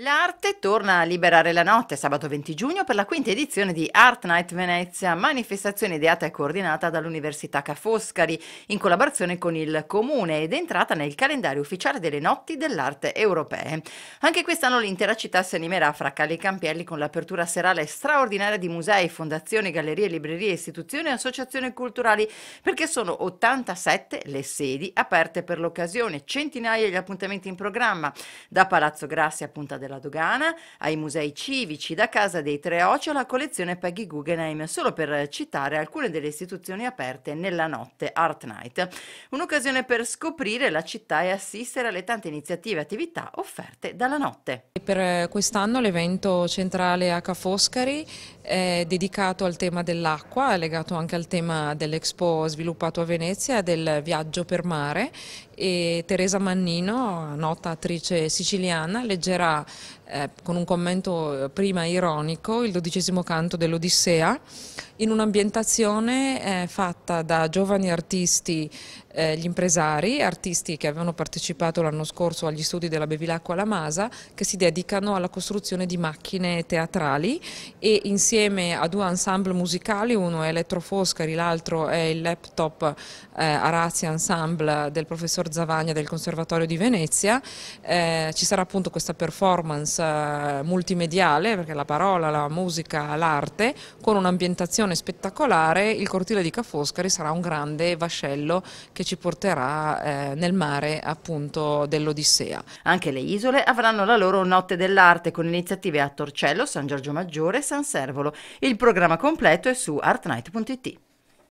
L'arte torna a liberare la notte sabato 20 giugno per la quinta edizione di Art Night Venezia, manifestazione ideata e coordinata dall'Università Ca' Foscari in collaborazione con il Comune ed entrata nel calendario ufficiale delle notti dell'arte europee. Anche quest'anno l'intera città si animerà fra Cali e Campielli con l'apertura serale straordinaria di musei, fondazioni, gallerie, librerie, istituzioni e associazioni culturali perché sono 87 le sedi aperte per l'occasione, centinaia gli appuntamenti in programma, da Palazzo Grassi a Punta del della Dogana, ai musei civici, da Casa dei Tre Oci alla collezione Peggy Guggenheim, solo per citare alcune delle istituzioni aperte nella notte Art Night. Un'occasione per scoprire la città e assistere alle tante iniziative e attività offerte dalla notte. Per eh, quest'anno l'evento centrale a Ca' Foscari eh, dedicato al tema dell'acqua, legato anche al tema dell'Expo sviluppato a Venezia, del viaggio per mare e Teresa Mannino, nota attrice siciliana, leggerà eh, con un commento eh, prima ironico il dodicesimo canto dell'Odissea in un'ambientazione eh, fatta da giovani artisti, eh, gli impresari, artisti che avevano partecipato l'anno scorso agli studi della Bevilacqua alla Masa, che si dedicano alla costruzione di macchine teatrali e insieme insieme a due ensemble musicali, uno è Elettro Foscari, l'altro è il laptop eh, Arazia Ensemble del professor Zavagna del Conservatorio di Venezia. Eh, ci sarà appunto questa performance eh, multimediale, perché la parola, la musica, l'arte, con un'ambientazione spettacolare. Il cortile di Ca' sarà un grande vascello che ci porterà eh, nel mare appunto dell'Odissea. Anche le isole avranno la loro notte dell'arte con iniziative a Torcello, San Giorgio Maggiore e San Servolo. Il programma completo è su artnight.it.